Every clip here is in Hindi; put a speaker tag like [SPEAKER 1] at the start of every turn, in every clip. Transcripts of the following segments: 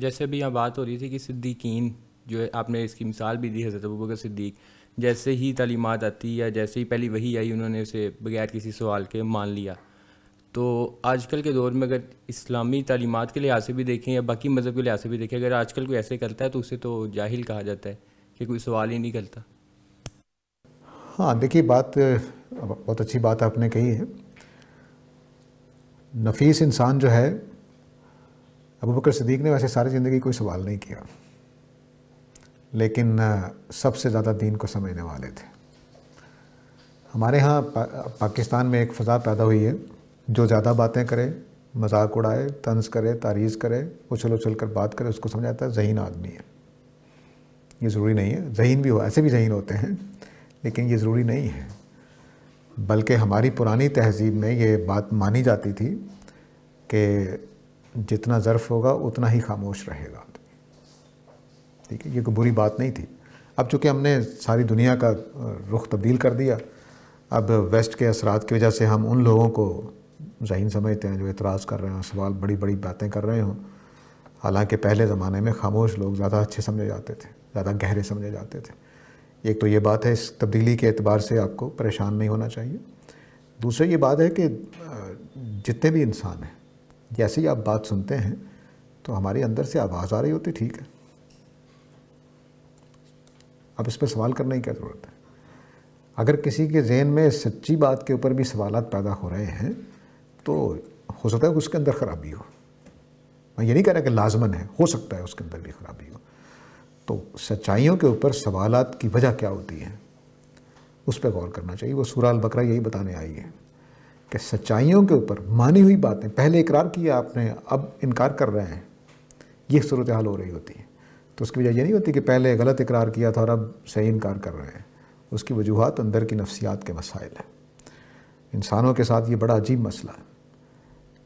[SPEAKER 1] जैसे अभी यहाँ बात हो रही थी कि सिद्दीकीन जो है आपने इसकी मिसाल भी दी हज़रत अबूबकर सिद्दीक जैसे ही तालीमत आती या जैसे ही पहली वही आई उन्होंने उसे बगैर किसी सवाल के मान लिया तो आजकल के दौर में अगर इस्लामी तालीमत के लिहाज से भी देखें या बाकी मज़हब के लिहाज से भी देखें अगर आजकल कोई ऐसे करता है तो उसे तो जाहिल कहा जाता है कि कोई सवाल ही नहीं करता हाँ देखिए बात बहुत अच्छी बात आपने कही है नफीस इंसान जो है अबू बकर सदीक ने वैसे सारी ज़िंदगी कोई सवाल नहीं किया लेकिन सबसे ज़्यादा दीन को समझने वाले थे हमारे यहाँ पा, पाकिस्तान में एक फ़ज़ा पैदा हुई है जो ज़्यादा बातें करे मजाक उड़ाए तंज करे तारीज़ करे उछल उछल कर बात करे उसको समझ आता है जहीन आदमी है ये ज़रूरी नहीं है जहीन भी हो ऐसे भी जहीन होते हैं लेकिन ये ज़रूरी नहीं है बल्कि हमारी पुरानी तहजीब में ये बात मानी जाती थी कि जितना ज़र्फ होगा उतना ही खामोश रहेगा ठीक है ये कोई बुरी बात नहीं थी अब चूंकि हमने सारी दुनिया का रुख तब्दील कर दिया अब वेस्ट के असरात की वजह से हम उन लोगों को जहन समझते हैं जो एतराज़ कर रहे हैं सवाल बड़ी बड़ी बातें कर रहे हों हालांकि पहले ज़माने में खामोश लोग ज़्यादा अच्छे समझे जाते थे ज़्यादा गहरे समझे जाते थे एक तो ये बात है इस तब्दीली के अतबार से आपको परेशान नहीं होना चाहिए दूसरी ये बात है कि जितने भी इंसान हैं जैसे ही आप बात सुनते हैं तो हमारे अंदर से आवाज़ आ रही होती ठीक है अब इस पर सवाल करने की क्या ज़रूरत है अगर किसी के जहन में सच्ची बात के ऊपर भी सवाल पैदा हो रहे हैं तो हो सकता है कि उसके अंदर ख़राबी हो मैं ये नहीं कह रहा कि लाजमन है हो सकता है उसके अंदर भी ख़राबी हो तो सच्चाइयों के ऊपर सवालत की वजह क्या होती है उस पर गौर करना चाहिए वो सुराल बकरा यही बताने आई है कि सच्चाइयों के ऊपर मानी हुई बातें पहले इकरार किया आपने अब इनकार कर रहे हैं ये सूरत हाल हो रही होती है तो उसकी वजह ये नहीं होती कि पहले गलत इकरार किया था और अब सही इनकार कर रहे हैं उसकी वजूहत अंदर की नफसियात के मसाइल हैं इंसानों के साथ ये बड़ा अजीब मसला है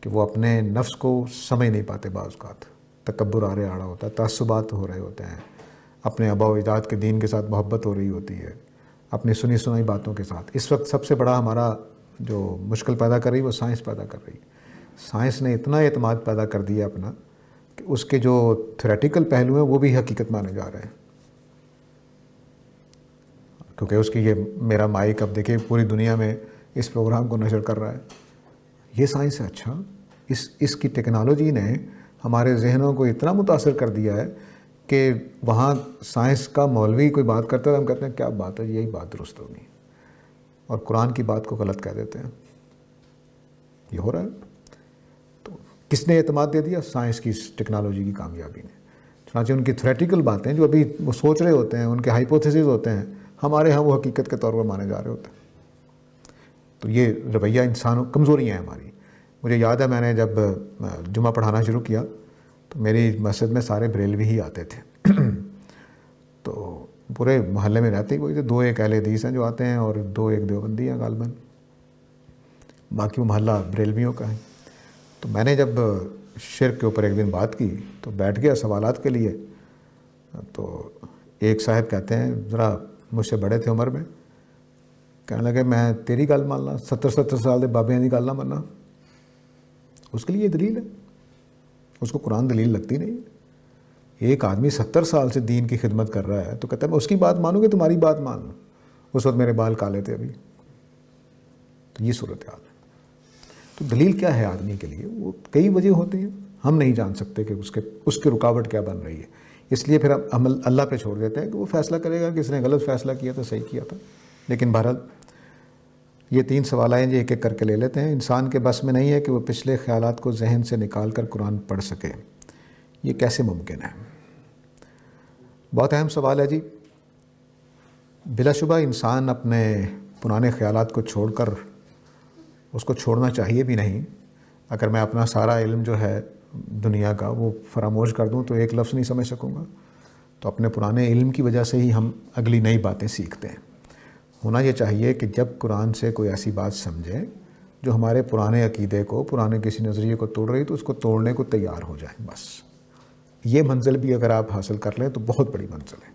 [SPEAKER 1] कि वो अपने नफ्स को समझ नहीं पाते बात तकबर आ रहा होता है तसुबात हो रहे होते हैं अपने आबा अजदाद के दीन के साथ मोहब्बत हो रही होती है अपनी सुनी सुनाई बातों के साथ इस वक्त सबसे बड़ा हमारा जो मुश्किल पैदा कर रही है वो साइंस पैदा कर रही है साइंस ने इतना अतमाद पैदा कर दिया अपना कि उसके जो थ्रेटिकल पहलू हैं वो भी हकीकत माने जा रहे हैं क्योंकि उसकी ये मेरा माइक अब देखिए पूरी दुनिया में इस प्रोग्राम को नजर कर रहा है ये साइंस है अच्छा इस इसकी टेक्नोलॉजी ने हमारे जहनों को इतना मुतासर कर दिया है कि वहाँ साइंस का मौलवी कोई बात करता है हम कहते हैं क्या बात है यही बात दुरुस्त होगी और कुरान की बात को गलत कह देते हैं ये हो रहा है तो किसने अतमाद दे दिया साइंस की टेक्नोलॉजी की कामयाबी ने चुनाचे उनकी थ्रेटिकल बातें जो अभी वो सोच रहे होते हैं उनके हाइपोथेसिस होते हैं हमारे यहाँ वो हकीकत के तौर पर माने जा रहे होते हैं तो ये रवैया इंसानों कमज़ोरियाँ हैं हमारी मुझे याद है मैंने जब जुमा पढ़ाना शुरू किया तो मेरी मस्जिद में सारे बरेलवी ही आते थे पूरे मोहल्ले में रहते ही कोई तो दो एक अहल हदीस हैं जो आते हैं और दो एक देवबंदी हैं गालबन बाकी वो मोहल्ला बरेलवियों का है तो मैंने जब शिर के ऊपर एक दिन बात की तो बैठ गया सवालत के लिए तो एक साहब कहते हैं ज़रा मुझसे बड़े थे उम्र में कहने लगे मैं तेरी गल मानना सत्तर सत्तर साल के बाबे की गल ना मानना उसके लिए दलील है उसको कुरान दलील लगती नहीं है एक आदमी सत्तर साल से दीन की खिदमत कर रहा है तो कहता है मैं उसकी बात कि तुम्हारी बात मान लूँ उस वक्त मेरे बाल काले थे अभी तो ये सूरत हाल है तो दलील क्या है आदमी के लिए वो कई वजह होती हैं हम नहीं जान सकते कि उसके उसकी रुकावट क्या बन रही है इसलिए फिर हम अल्लाह पे छोड़ देते हैं कि वो फैसला करेगा कि इसने गलत फैसला किया था तो सही किया था लेकिन भारत ये तीन सवाल आए जो एक एक करके ले लेते हैं इंसान के बस में नहीं है कि वो पिछले ख्यालात को जहन से निकाल कर कुरान पढ़ सके ये कैसे मुमकिन है बहुत अहम सवाल है जी बिलाशुबा इंसान अपने पुराने ख्याल को छोड़कर उसको छोड़ना चाहिए भी नहीं अगर मैं अपना सारा इल्म जो है दुनिया का वो फरामोश कर दूं तो एक लफ्ज़ नहीं समझ सकूँगा तो अपने पुराने इल्म की वजह से ही हम अगली नई बातें सीखते हैं होना ये चाहिए कि जब कुरान से कोई ऐसी बात समझें जो हमारे पुराने अकीदे को पुराने किसी नज़रिए को तोड़ रही तो उसको तोड़ने को तैयार हो जाए बस ये मंजिल भी अगर आप हासिल कर लें तो बहुत बड़ी मंजिल है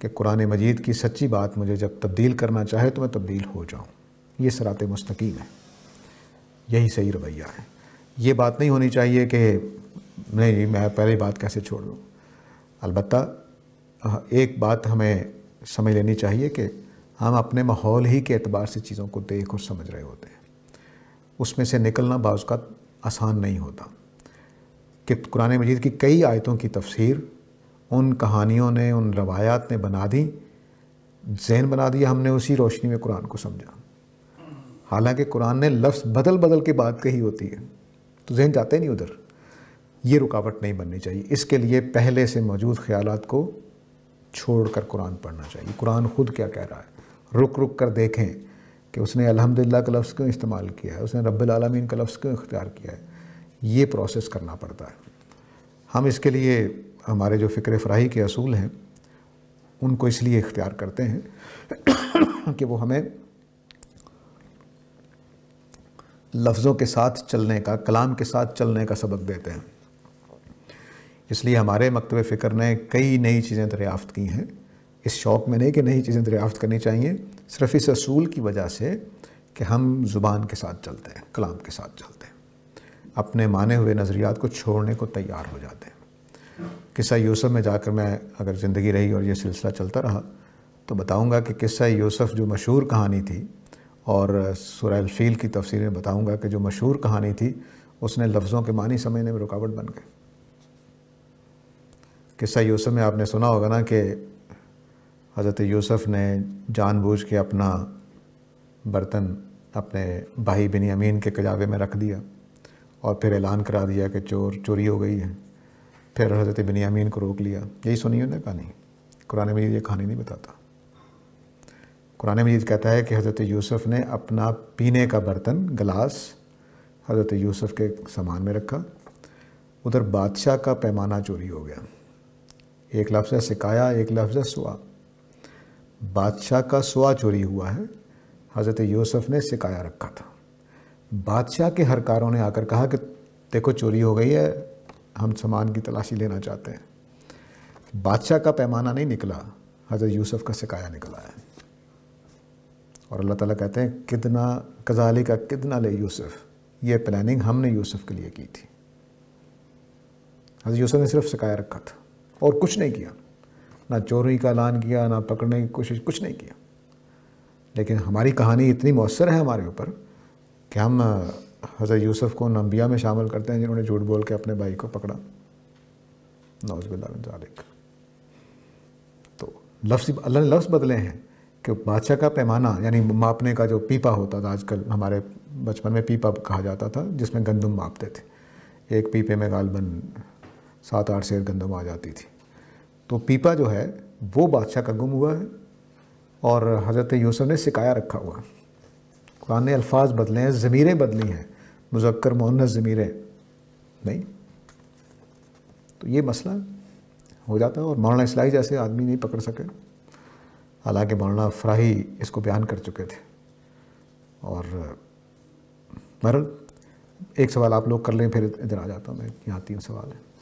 [SPEAKER 1] कि कुरान मजीद की सच्ची बात मुझे जब तब्दील करना चाहे तो मैं तब्दील हो जाऊँ ये सरात मुस्तकीम है यही सही रवैया है ये बात नहीं होनी चाहिए कि नहीं मैं पहली बात कैसे छोड़ दूँ अलबत् एक बात हमें समझ लेनी चाहिए कि हम अपने माहौल ही के अतबार से चीज़ों को देख और समझ रहे होते हैं उसमें से निकलना बाज़ का आसान नहीं होता कि कुरान मजीद की कई आयतों की तफसीर उन कहानियों ने उन रवायात ने बना दी जहन बना दिया हमने उसी रोशनी में कुरान को समझा हालांकि कुरान ने लफ्ज़ बदल बदल के बात कही होती है तो जहन जाते नहीं उधर ये रुकावट नहीं बननी चाहिए इसके लिए पहले से मौजूद ख्याल को छोड़ कर कुरान पढ़ना चाहिए कुरान खुद क्या कह रहा है रुक रुक कर देखें कि उसने अलहमदिल्ला का लफ्ज़ क्यों इस्तेमाल किया है उसने रबालमीन का लफ्ज़ क्यों इख्तियार किया है ये प्रोसेस करना पड़ता है हम इसके लिए हमारे जो फ़िक्र फ्राही के असूल हैं उनको इसलिए इख्तियार करते हैं कि वो हमें लफ्ज़ों के साथ चलने का कलाम के साथ चलने का सबक देते हैं इसलिए हमारे मकतब फ़िक्र ने कई नई चीज़ें दरियाफ़त की हैं इस शौक़ में नहीं कि नई चीज़ें दरियाफ़त करनी चाहिए सिर्फ इस असूल की वजह से कि हम ज़ुबान के साथ चलते हैं कलाम के साथ चलते हैं अपने माने हुए नज़रियात को छोड़ने को तैयार हो जाते हैं किस्सा यूसुफ में जाकर मैं अगर ज़िंदगी रही और ये सिलसिला चलता रहा तो बताऊंगा कि किस्सा यूसुफ जो मशहूर कहानी थी और सुरैलफील की तफसीर में बताऊँगा कि जो मशहूर कहानी थी उसने लफ्ज़ों के मानी समझने में रुकावट बन गए किस्सा यूसुफ में आपने सुना होगा ना कि हज़रत यूसुफ ने जानबूझ के अपना बर्तन अपने भाई बिन अमीन के कजावे में रख दिया और फिर ऐलान करा दिया कि चोर चोरी हो गई है फिर हज़रत बिनियामीन को रोक लिया यही सुनी उन्हें कहानी कुरान मजीद ये कहानी नहीं बताता कुरान मजीद कहता है कि हज़रत यूसुफ़ ने अपना पीने का बर्तन गलास हज़रत यूसुफ़ के सामान में रखा उधर बादशाह का पैमाना चोरी हो गया एक लफ्ज़ है सिकाया एक लफ्ज़ है सुआ बादशाह का सुआ चोरी हुआ है हज़रत यूसुफ़ ने सिकाया रखा था बादशाह के हरकारों ने आकर कहा कि देखो चोरी हो गई है हम सामान की तलाशी लेना चाहते हैं बादशाह का पैमाना नहीं निकला हज़रत यूसुफ का सिकाया निकला है और अल्लाह ताला कहते हैं कितना कजाली का कितना ले यूसुफ ये प्लानिंग हमने यूसुफ के लिए की थी हज़रत यूसुफ ने सिर्फ सिकाया रखा था और कुछ नहीं किया ना चोरी का ऐलान किया ना पकड़ने की कोशिश कुछ नहीं किया लेकिन हमारी कहानी इतनी मौसर है हमारे ऊपर कि हम हज़रत यूसुफ को नंबिया में शामिल करते हैं जिन्होंने झूठ बोल के अपने भाई को पकड़ा नौजबिल्लिक तो लफ्ज़ अल्लाह ने लफ्ज़ बदले हैं कि बादशाह का पैमाना यानी मापने का जो पीपा होता था आजकल हमारे बचपन में पीपा कहा जाता था जिसमें गंदम मापते थे एक पीपे में गालबन सात आठ शेर गंदम आ जाती थी तो पीपा जो है वो बादशाह का गुम हुआ है और हज़रत यूसुफ ने शिकाया रखा हुआ है कुरान ने अल्फाज बदले हैं ज़मीरें बदली हैं मुजक्कर मुन्नस ज़मीरें नहीं तो ये मसला हो जाता है और मौलाना इसलाही जैसे आदमी नहीं पकड़ सके हालांकि मौलाना फ्राही इसको बयान कर चुके थे और मरल एक सवाल आप लोग कर लें फिर इधर आ जाता हूँ मैं यहाँ तीन सवाल हैं